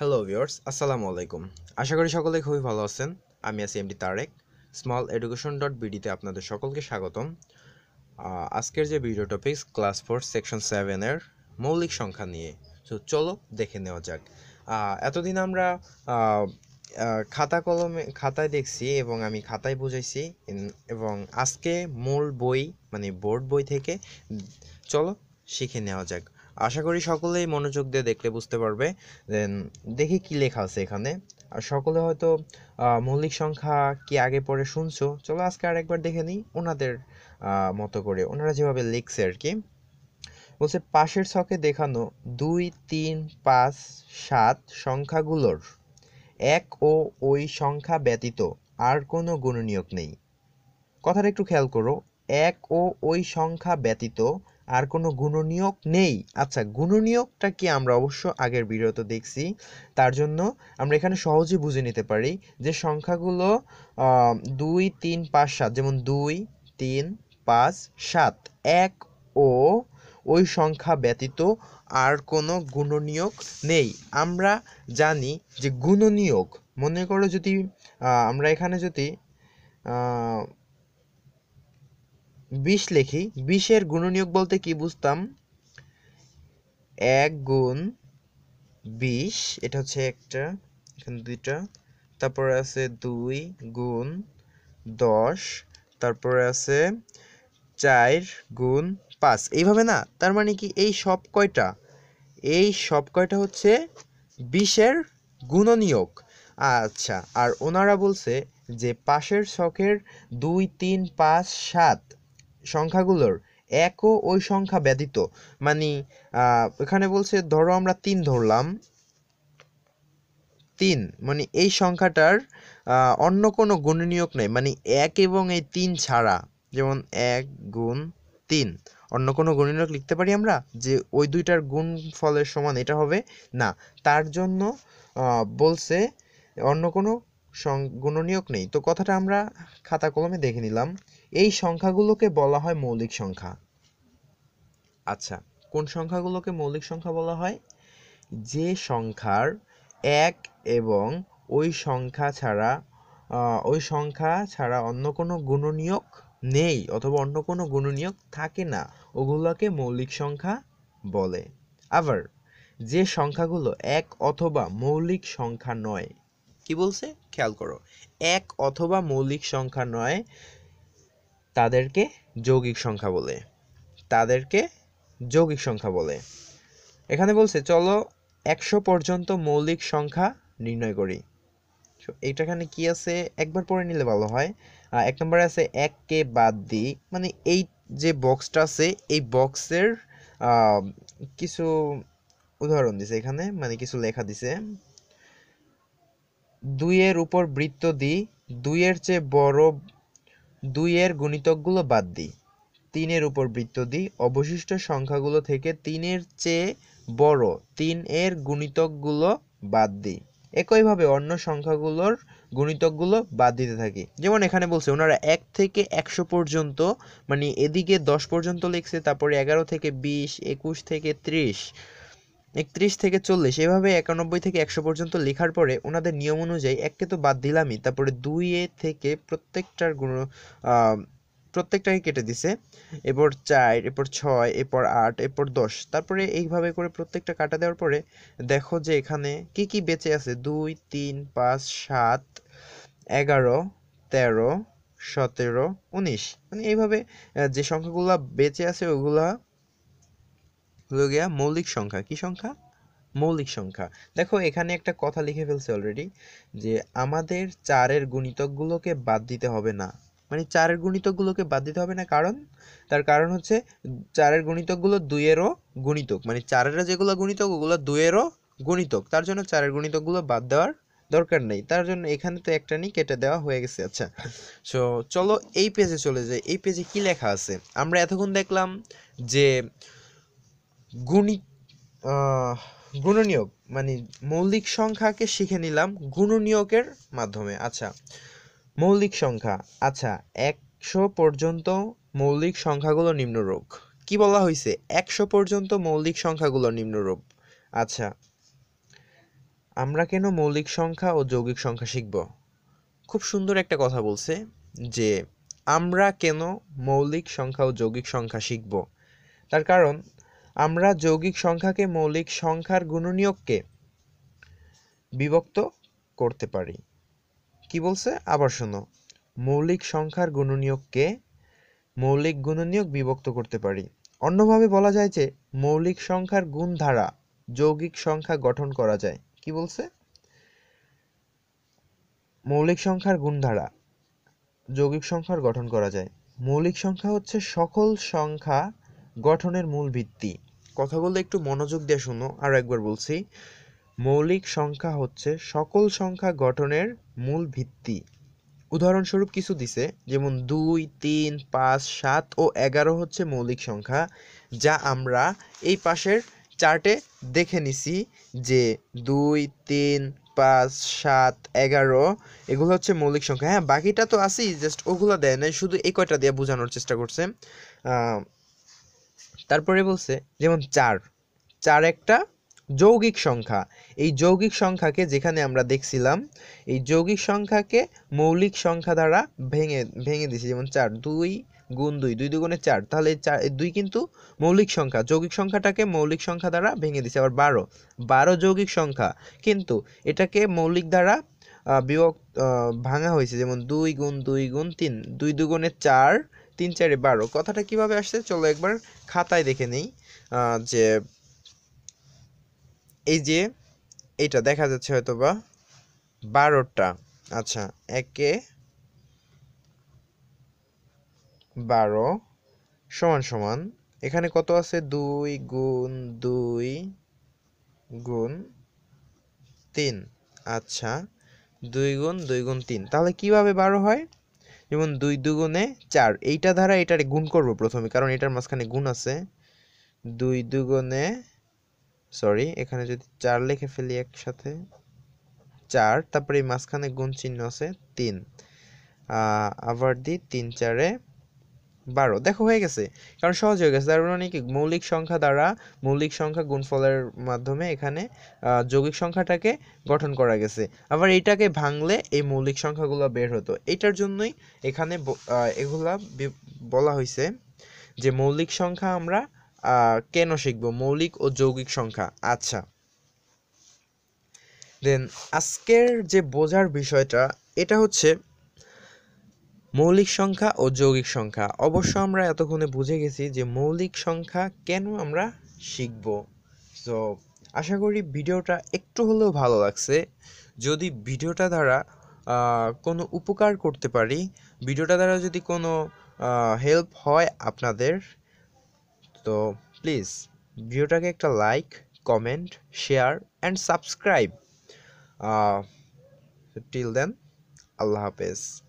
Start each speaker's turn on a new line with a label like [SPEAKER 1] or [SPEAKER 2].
[SPEAKER 1] hello viewers আসসালামু আলাইকুম আশা করি সকলে খুবই ভালো আছেন আমি আছি MD Tarek small education dot বিডিতে আপনাদের সকলকে স্বাগতম আজকের যে video topics class four section সেভেনের মৌলিক সংখ্যা নিয়ে তো চলো দেখে নেওয়া যাক এতদিন আমরা খাতা কলমে খাতায় দেখছি এবং আমি খাতায় বুঝাইছি এবং আজকে মূল বই মানে বোর্ড বই থেকে চলো শিখে নেওয়া যাক আশা করি সকলেই মনোযোগ দিয়ে দেখলে বুঝতে পারবে দেন দেখি কি লেখা আছে এখানে আর সকলে হয়তো মৌলিক সংখ্যা কি আগে পরে শুনছো চলো আজকে আর একবার দেখে নিই ওনাদের মতো করে ওনারা যেভাবে লিখছে আর কি বলছে পাশের ছকে দেখানো দুই তিন পাঁচ সাত সংখ্যাগুলোর এক ও ওই সংখ্যা ব্যতীত আর কোনো গুণনীয়ক নেই কথাটা একটু খেয়াল করো এক ও ওই সংখ্যা ব্যতীত আর কোনো গুণনীয়ক নেই আচ্ছা গুণনীয়কটা কি আমরা অবশ্য আগের ভিডিওতে দেখছি তার জন্য আমরা এখানে সহজে বুঝে নিতে পারি যে সংখ্যাগুলো দুই তিন পাঁচ সাত যেমন দুই তিন পাঁচ সাত এক ও ওই সংখ্যা ব্যতীত আর কোনো গুণনীয়ক নেই আমরা জানি যে গুণনীয়ক মনে করো যদি আমরা এখানে যদি বিষ লিখি বিষের গুণনীয়ক বলতে কি বুঝতাম এক গুণ বিষ এটা হচ্ছে একটা এখানে দুইটা তারপরে আছে দুই গুণ দশ তারপরে আছে চার গুণ পাঁচ এইভাবে না তার মানে কি এই সব কয়টা এই সব কয়টা হচ্ছে বিষের গুণনীয়ক আচ্ছা আর ওনারা বলছে যে পাশের শখের দুই তিন পাঁচ সাত সংখ্যাগুলোর এক ও ওই সংখ্যা ব্যতীত মানে এখানে বলছে ধরো আমরা তিন ধরলাম তিন মানে এই সংখ্যাটার অন্য কোনো গুণনীয়ক নেই মানে এক এবং এই তিন ছাড়া যেমন এক গুণ তিন অন্য কোনো গুণনীয়ক লিখতে পারি আমরা যে ওই দুইটার গুণ ফলের সমান এটা হবে না তার জন্য বলছে অন্য কোনো গুণনীয়ক নেই তো কথাটা আমরা খাতা কলমে দেখে নিলাম এই সংখ্যাগুলোকে বলা হয় মৌলিক সংখ্যা আচ্ছা কোন সংখ্যাগুলোকে মৌলিক সংখ্যা বলা হয় যে সংখ্যার এক এবং ওই সংখ্যা ছাড়া ওই সংখ্যা ছাড়া অন্য কোনো গুণনীয়ক নেই অথবা অন্য কোনো গুণনীয়ক থাকে না ওগুলোকে মৌলিক সংখ্যা বলে আবার যে সংখ্যাগুলো এক অথবা মৌলিক সংখ্যা নয় কি বলছে খেয়াল করো এক অথবা মৌলিক সংখ্যা নয় তাদেরকে যৌগিক সংখ্যা বলে তাদেরকে যৌগিক সংখ্যা বলে এখানে বলছে চলো একশো পর্যন্ত মৌলিক সংখ্যা নির্ণয় করি এটা এখানে কি আছে একবার পড়ে নিলে ভালো হয় এক নম্বরে আছে এককে বাদ দি মানে এই যে বক্সটা আছে এই বক্সের কিছু উদাহরণ দিছে এখানে মানে কিছু লেখা দিছে দুইয়ের উপর বৃত্ত দিই দুইয়ের চেয়ে বড় দুইয়ের গুণিতকগুলো বাদ দিই তিনের উপর বৃত্ত দিই অবশিষ্ট সংখ্যাগুলো থেকে তিনের চেয়ে বড় তিন এর গুণিতকগুলো বাদ দিই একইভাবে অন্য সংখ্যাগুলোর গুণিতকগুলো বাদ দিতে থাকি যেমন এখানে বলছে ওনারা এক থেকে একশো পর্যন্ত মানে এদিকে দশ পর্যন্ত লিখছে তারপরে এগারো থেকে বিশ একুশ থেকে ত্রিশ একত্রিশ থেকে চল্লিশ এভাবে একানব্বই থেকে একশো পর্যন্ত লেখার পরে ওনাদের নিয়ম অনুযায়ী এককে তো বাদ দিলামই তারপরে দুইয়ে থেকে প্রত্যেকটার গুণ প্রত্যেকটাকে কেটে দিছে এরপর চার এরপর ছয় এরপর আট এরপর দশ তারপরে এইভাবে করে প্রত্যেকটা কাটা দেওয়ার পরে দেখো যে এখানে কি কি বেঁচে আছে দুই তিন পাঁচ সাত এগারো তেরো সতেরো উনিশ মানে এইভাবে যে সংখ্যাগুলো বেঁচে আছে ওগুলা হলো গিয়া মৌলিক সংখ্যা কি সংখ্যা মৌলিক সংখ্যা দেখো এখানে একটা কথা লিখে ফেলছে অলরেডি যে আমাদের চারের গুণিতকগুলোকে বাদ দিতে হবে না মানে চারের গুণিতকগুলোকে বাদ দিতে হবে না কারণ তার কারণ হচ্ছে চারের গুণিতকগুলো দুইয়েরও গুণিতক মানে চারেরা যেগুলো গুণিতক ওগুলো দুইয়েরও গুণিতক তার জন্য চারের গুণিতকগুলো বাদ দেওয়ার দরকার নেই তার জন্য এখানে তো একটা নিয়ে কেটে দেওয়া হয়ে গেছে আচ্ছা সো চলো এই পেজে চলে যাই এই পেজে কি লেখা আছে আমরা এতক্ষণ দেখলাম যে গুণিক গুণনীয়ক মানে মৌলিক সংখ্যাকে শিখে নিলাম গুণনীয়কের মাধ্যমে আচ্ছা মৌলিক সংখ্যা আচ্ছা একশো পর্যন্ত মৌলিক সংখ্যাগুলো নিম্নরূপ কি বলা হয়েছে একশো পর্যন্ত মৌলিক সংখ্যাগুলো নিম্নরূপ আচ্ছা আমরা কেন মৌলিক সংখ্যা ও যৌগিক সংখ্যা শিখব খুব সুন্দর একটা কথা বলছে যে আমরা কেন মৌলিক সংখ্যা ও যৌগিক সংখ্যা শিখব তার কারণ আমরা যৌগিক সংখ্যাকে মৌলিক সংখ্যার গুণনীয়ককে বিভক্ত করতে পারি কি বলছে আবার শোনো মৌলিক সংখ্যার গুণনীয়ককে মৌলিক গুণনীয়ক বিভক্ত করতে পারি অন্যভাবে বলা যায় যে মৌলিক সংখ্যার গুণ ধারা যৌগিক সংখ্যা গঠন করা যায় কি বলছে মৌলিক সংখ্যার গুণ ধারা যৌগিক সংখ্যার গঠন করা যায় মৌলিক সংখ্যা হচ্ছে সকল সংখ্যা গঠনের মূল ভিত্তি কথাগুলো একটু মনোযোগ দিয়ে শুনো আর একবার বলছি মৌলিক সংখ্যা হচ্ছে সকল সংখ্যা গঠনের মূল ভিত্তি উদাহরণস্বরূপ কিছু দিছে যেমন দুই তিন পাঁচ সাত ও এগারো হচ্ছে মৌলিক সংখ্যা যা আমরা এই পাশের চার্টে দেখে নিছি যে দুই তিন পাঁচ সাত এগারো এগুলো হচ্ছে মৌলিক সংখ্যা হ্যাঁ বাকিটা তো আছেই জাস্ট ওগুলো দেয় না শুধু এই কয়টা দিয়ে বোঝানোর চেষ্টা করছে তারপরে বলছে যেমন চার চার একটা যৌগিক সংখ্যা এই যৌগিক সংখ্যাকে যেখানে আমরা দেখছিলাম এই যৌগিক সংখ্যাকে মৌলিক সংখ্যা দ্বারা ভেঙে ভেঙে দিয়েছে যেমন চার দুই গুণ দুই দুই দুগুণে চার তাহলে চার দুই কিন্তু মৌলিক সংখ্যা যৌগিক সংখ্যাটাকে মৌলিক সংখ্যা দ্বারা ভেঙে দিছে আবার বারো বারো যৌগিক সংখ্যা কিন্তু এটাকে মৌলিক দ্বারা বিভক্ত ভাঙা হয়েছে যেমন দুই গুণ দুই গুণ তিন দুই দুগুণে চার তিন চারে বারো কথাটা কিভাবে আসছে চলো একবার খাতায় দেখে নেই যে এই যে এটা দেখা যাচ্ছে হয়তো বা বারোটা আচ্ছা একে বারো সমান সমান এখানে কত আছে দুই গুণ দুই গুণ তিন আচ্ছা দুই গুণ দুই গুণ তিন তাহলে কিভাবে বারো হয় যেমন দুই দুগুণে চার এইটা ধারা এটারে গুণ করব প্রথমে কারণ এটার মাঝখানে গুণ আছে দুই দুগুণে সরি এখানে যদি চার লিখে ফেলি একসাথে চার তারপরে এই মাঝখানে গুণ চিহ্ন আছে তিন আবার দিই তিন চারে বারো দেখো হয়ে গেছে কারণ সহজ হয়ে গেছে তার অনেক মানে কি মৌলিক সংখ্যা দ্বারা মৌলিক সংখ্যা গুণফলের মাধ্যমে এখানে যৌগিক সংখ্যাটাকে গঠন করা গেছে আবার এটাকে ভাঙলে এই মৌলিক সংখ্যাগুলো বের হতো এইটার জন্যই এখানে এগুলা বলা হয়েছে যে মৌলিক সংখ্যা আমরা কেন শিখব মৌলিক ও যৌগিক সংখ্যা আচ্ছা দেন আজকের যে বোঝার বিষয়টা এটা হচ্ছে মৌলিক সংখ্যা ও যৌগিক সংখ্যা অবশ্য আমরা এতক্ষণে বুঝে গেছি যে মৌলিক সংখ্যা কেন আমরা শিখব তো আশা করি ভিডিওটা একটু হলেও ভালো লাগছে যদি ভিডিওটা দ্বারা কোনো উপকার করতে পারি ভিডিওটা দ্বারা যদি কোনো হেল্প হয় আপনাদের তো প্লিজ ভিডিওটাকে একটা like comment share and subscribe till then Allah হাফেজ